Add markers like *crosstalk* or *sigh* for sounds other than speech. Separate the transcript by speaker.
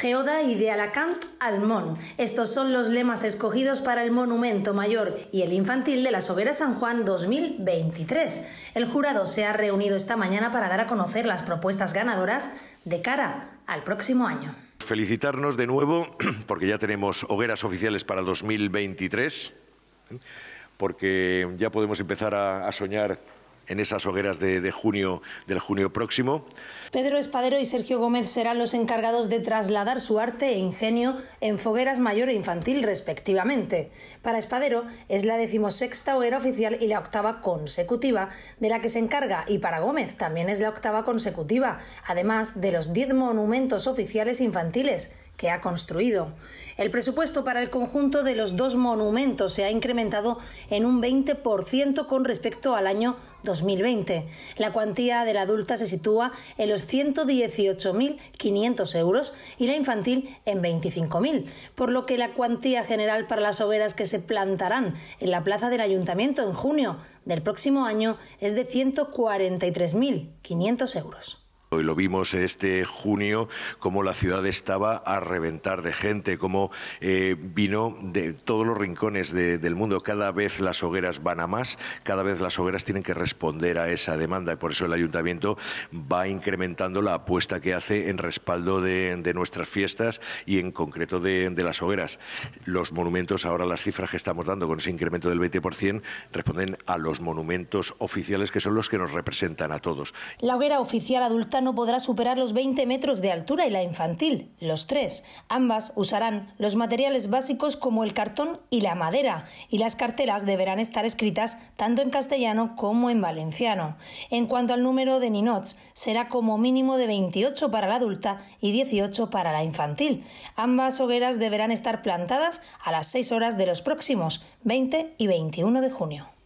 Speaker 1: Geoda y de Alacant al Estos son los lemas escogidos para el Monumento Mayor y el Infantil de las Hogueras San Juan 2023. El jurado se ha reunido esta mañana para dar a conocer las propuestas ganadoras de cara al próximo año.
Speaker 2: Felicitarnos de nuevo *clears throat* porque ya tenemos hogueras oficiales para 2023, ¿eh? porque ya podemos empezar a soñar en esas hogueras de, junio, del junio próximo.
Speaker 1: Pedro Espadero y Sergio Gómez serán los encargados de trasladar su arte e ingenio en fogueras mayor e infantil respectivamente. Para Espadero es la decimosexta hoguera oficial y la octava consecutiva de la que se encarga y para Gómez también es la octava consecutiva, además de los diez monumentos oficiales infantiles que ha construido. El presupuesto para el conjunto de los dos monumentos se ha incrementado en un 20% con respecto al año 2020. La cuantía de la adulta se sitúa en los 118.500 euros y la infantil en 25.000, por lo que la cuantía general para las hogueras que se plantarán en la plaza del ayuntamiento en junio del próximo año es de 143.500 euros.
Speaker 2: Y lo vimos este junio, como la ciudad estaba a reventar de gente, como eh, vino de todos los rincones del mundo. Cada vez las hogueras van a más, cada vez las hogueras tienen que responder a esa demanda. Y por eso el ayuntamiento va incrementando la apuesta que hace en respaldo de, nuestras fiestas y en concreto de, de, las hogueras. Los monumentos, ahora las cifras que estamos dando con ese incremento del 20%, responden a los monumentos oficiales que son los que nos representan a todos.
Speaker 1: La hoguera oficial adulta no podrá superar los 20 metros de altura y la infantil, los tres. Ambas usarán los materiales básicos como el cartón y la madera, y las cartelas deberán estar escritas tanto en castellano como en valenciano. En cuanto al número de ninots, será como mínimo de 28 para la adulta y 18 para la infantil. Ambas hogueras deberán estar plantadas a las 6 horas de los próximos 20 y 21 de junio.